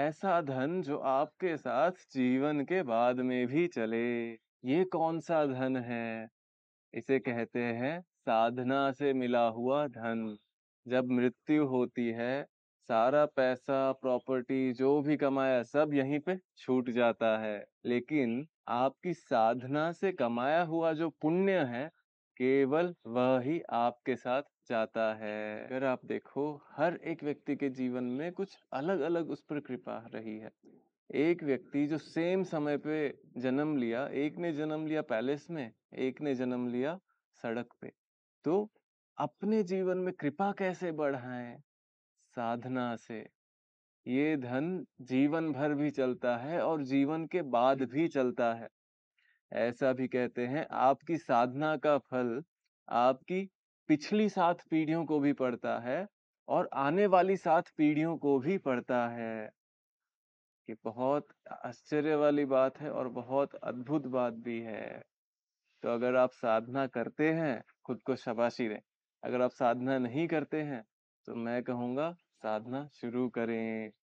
ऐसा धन जो आपके साथ जीवन के बाद में भी चले ये कौन सा धन है इसे कहते हैं साधना से मिला हुआ धन जब मृत्यु होती है सारा पैसा प्रॉपर्टी जो भी कमाया सब यहीं पे छूट जाता है लेकिन आपकी साधना से कमाया हुआ जो पुण्य है केवल वह ही आपके साथ जाता है अगर आप देखो हर एक व्यक्ति के जीवन में कुछ अलग अलग उस पर कृपा रही है एक व्यक्ति जो सेम समय पे जन्म लिया एक ने जन्म लिया पैलेस में एक ने जन्म लिया सड़क पे तो अपने जीवन में कृपा कैसे बढ़ाए साधना से ये धन जीवन भर भी चलता है और जीवन के बाद भी चलता है ऐसा भी कहते हैं आपकी साधना का फल आपकी पिछली सात पीढ़ियों को भी पड़ता है और आने वाली सात पीढ़ियों को भी पड़ता है कि बहुत आश्चर्य वाली बात है और बहुत अद्भुत बात भी है तो अगर आप साधना करते हैं खुद को शबाशी दें अगर आप साधना नहीं करते हैं तो मैं कहूँगा साधना शुरू करें